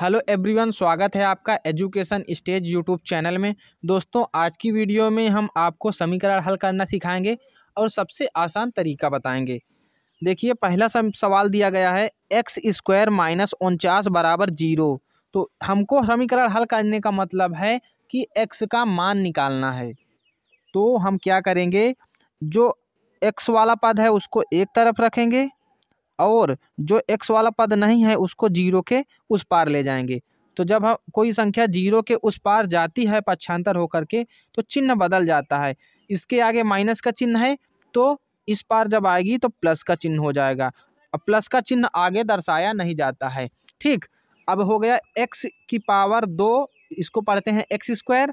hello everyone स्वागत है आपका एजुकेशन स्टेज यूट्यूब चैनल में दोस्तों आज की वीडियो में हम आपको समीकरण हल करना सिखाएंगे और सबसे आसान तरीका बताएंगे देखिए पहला सवाल दिया गया है एक्स स्क्वायर माइनस उनचास बराबर जीरो तो हमको समीकरण हल करने का मतलब है कि एक्स का मान निकालना है तो हम क्या करेंगे जो एक्स वाला पद है उसको एक तरफ रखेंगे और जो एक्स वाला पद नहीं है उसको जीरो के उस पार ले जाएंगे तो जब हम कोई संख्या जीरो के उस पार जाती है पक्षांतर होकर के तो चिन्ह बदल जाता है इसके आगे माइनस का चिन्ह है तो इस पार जब आएगी तो प्लस का चिन्ह हो जाएगा अब प्लस का चिन्ह आगे दर्शाया नहीं जाता है ठीक अब हो गया एक्स की पावर दो इसको पढ़ते हैं एक्स स्क्वायर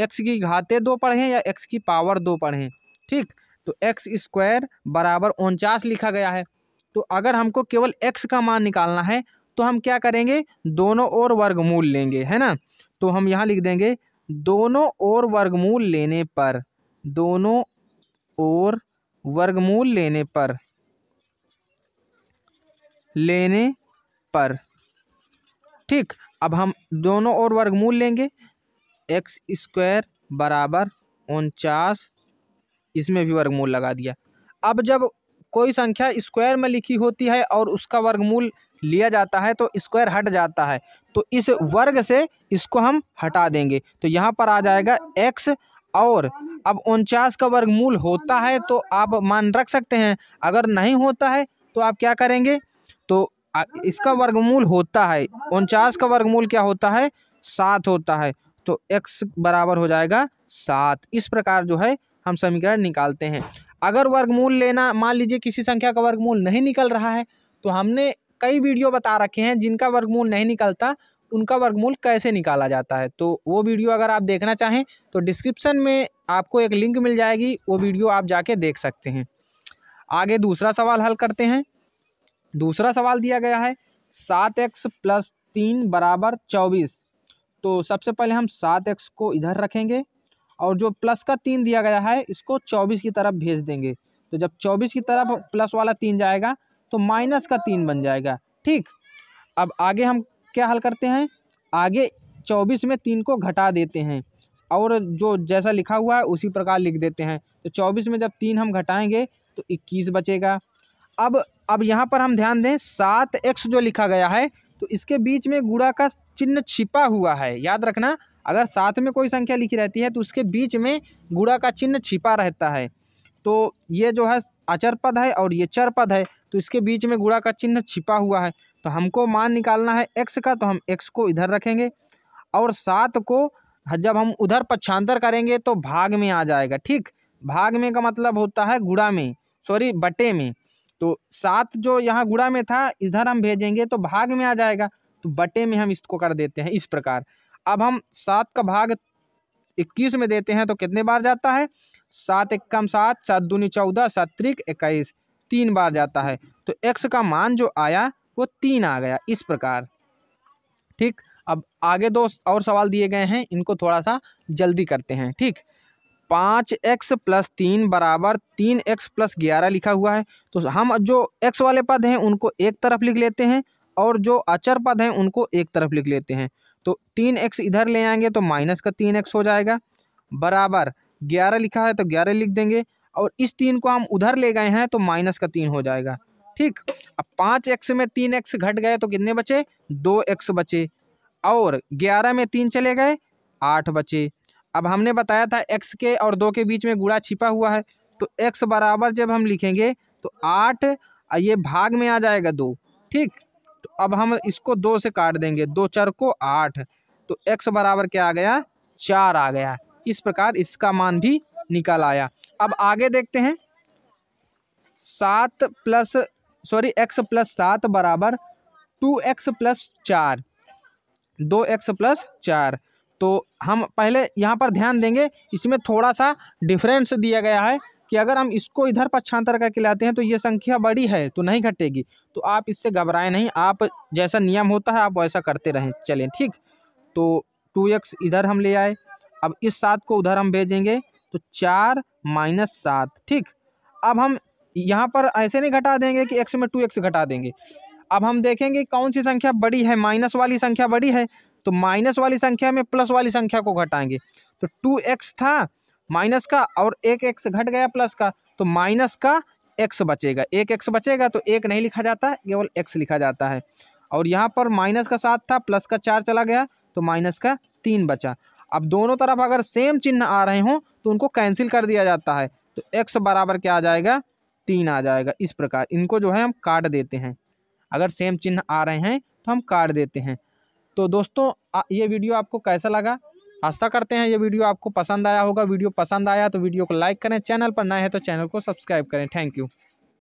एक्स की घाते दो पढ़ें या एक्स की पावर दो पढ़ें ठीक तो एक्स स्क्वायर बराबर उनचास लिखा गया है तो अगर हमको केवल एक्स का मान निकालना है तो हम क्या करेंगे दोनों ओर वर्गमूल लेंगे है ना तो हम यहाँ लिख देंगे दोनों ओर वर्गमूल लेने पर दोनों ओर वर्गमूल लेने पर लेने पर ठीक अब हम दोनों ओर वर्गमूल लेंगे एक्स स्क्वायर बराबर उनचास इसमें भी वर्गमूल लगा दिया अब जब कोई संख्या स्क्वायर में लिखी होती है और उसका वर्गमूल लिया जाता है तो स्क्वायर हट जाता है तो इस वर्ग से इसको हम हटा देंगे तो यहाँ पर आ जाएगा एक्स और अब उनचास का वर्गमूल होता है तो आप मान रख सकते हैं अगर नहीं होता है तो आप क्या करेंगे तो इसका वर्गमूल होता है उनचास का वर्गमूल क्या होता है सात होता है तो एक्स बराबर हो जाएगा सात इस प्रकार जो है हम समीकरण निकालते हैं अगर वर्गमूल लेना मान लीजिए किसी संख्या का वर्गमूल नहीं निकल रहा है तो हमने कई वीडियो बता रखे हैं जिनका वर्गमूल नहीं निकलता उनका वर्गमूल कैसे निकाला जाता है तो वो वीडियो अगर आप देखना चाहें तो डिस्क्रिप्शन में आपको एक लिंक मिल जाएगी वो वीडियो आप जाके देख सकते हैं आगे दूसरा सवाल हल करते हैं दूसरा सवाल दिया गया है सात एक्स प्लस तीन बराबर चौबीस तो सबसे पहले हम सात एक्स को इधर रखेंगे और जो प्लस का तीन दिया गया है इसको चौबीस की तरफ भेज देंगे तो जब चौबीस की तरफ प्लस वाला तीन जाएगा तो माइनस का तीन बन जाएगा ठीक अब आगे हम क्या हल करते हैं आगे चौबीस में तीन को घटा देते हैं और जो जैसा लिखा हुआ है उसी प्रकार लिख देते हैं तो चौबीस में जब तीन हम घटाएंगे तो इक्कीस बचेगा अब अब यहाँ पर हम ध्यान दें सात एक्स जो लिखा गया है तो इसके बीच में गुड़ा का चिन्ह छिपा हुआ है याद रखना अगर साथ में कोई संख्या लिखी रहती है तो उसके बीच में गुड़ा का चिन्ह छिपा रहता है तो ये जो है अचर पद है और ये चर पद है तो इसके बीच में गुड़ा का चिन्ह छिपा हुआ है तो हमको मान निकालना है एक्स का तो हम एक्स को इधर रखेंगे और सात को जब हम उधर पक्षांतर करेंगे तो भाग में आ जाएगा ठीक भाग में का मतलब होता है गुड़ा में सॉरी बटे में तो सात जो यहाँ गुड़ा में था इधर हम भेजेंगे तो भाग में आ जाएगा तो बटे में हम इसको कर देते हैं इस प्रकार अब हम सात का भाग इक्कीस में देते हैं तो कितने बार जाता है सात इक्कम सात सात दूनी चौदह सात त्रिक इक्कीस तीन बार जाता है तो एक्स का मान जो आया वो तीन आ गया इस प्रकार ठीक अब आगे दो और सवाल दिए गए हैं इनको थोड़ा सा जल्दी करते हैं ठीक पाँच एक्स प्लस तीन बराबर तीन एक्स प्लस ग्यारह लिखा हुआ है तो हम जो एक्स वाले पद हैं उनको एक तरफ लिख लेते हैं और जो अचर पद हैं उनको एक तरफ लिख लेते हैं तो तीन एक्स इधर ले आएंगे तो माइनस का तीन एक्स हो जाएगा बराबर ग्यारह लिखा है तो ग्यारह लिख देंगे और इस तीन को हम उधर ले गए हैं तो माइनस का तीन हो जाएगा ठीक अब पाँच एक्स में तीन एक्स घट गए तो कितने बचे दो एक्स बचे और ग्यारह में तीन चले गए आठ बचे अब हमने बताया था एक्स के और दो के बीच में गुड़ा छिपा हुआ है तो एक्स बराबर जब हम लिखेंगे तो आठ ये भाग में आ जाएगा दो ठीक अब हम इसको दो से काट देंगे दो चार को आठ तो एक्स बराबर क्या आ गया चार आ गया इस प्रकार इसका मान भी निकल आया अब आगे देखते हैं सात प्लस सॉरी एक्स प्लस सात बराबर टू एक्स प्लस चार दो एक्स प्लस चार तो हम पहले यहाँ पर ध्यान देंगे इसमें थोड़ा सा डिफरेंस दिया गया है कि अगर हम इसको इधर पक्षांतर करके लाते हैं तो ये संख्या बड़ी है तो नहीं घटेगी तो आप इससे घबराएं नहीं आप जैसा नियम होता है आप वैसा करते रहें चलें ठीक तो टू एक्स इधर हम ले आए अब इस सात को उधर हम भेजेंगे तो चार माइनस सात ठीक अब हम यहाँ पर ऐसे नहीं घटा देंगे कि एक्स में टू एक्स घटा देंगे अब हम देखेंगे कौन सी संख्या बड़ी है माइनस वाली संख्या बड़ी है तो माइनस वाली संख्या में प्लस वाली संख्या को घटाएंगे तो टू एक्स था माइनस का और एक एक्स घट गया प्लस का तो माइनस का एक्स बचेगा एक एक्स बचेगा तो एक नहीं लिखा जाता केवल एक्स लिखा जाता है और यहाँ पर माइनस का सात था प्लस का चार चला गया तो माइनस का तीन बचा अब दोनों तरफ अगर सेम चिन्ह आ रहे हों तो उनको कैंसिल कर दिया जाता है तो एक्स बराबर क्या आ जाएगा तीन आ जाएगा इस प्रकार इनको जो है हम काट देते हैं अगर सेम चिन्ह आ रहे हैं तो हम काट देते हैं तो दोस्तों ये वीडियो आपको कैसा लगा आशा करते हैं ये वीडियो आपको पसंद आया होगा वीडियो पसंद आया तो वीडियो को लाइक करें चैनल पर नए हैं तो चैनल को सब्सक्राइब करें थैंक यू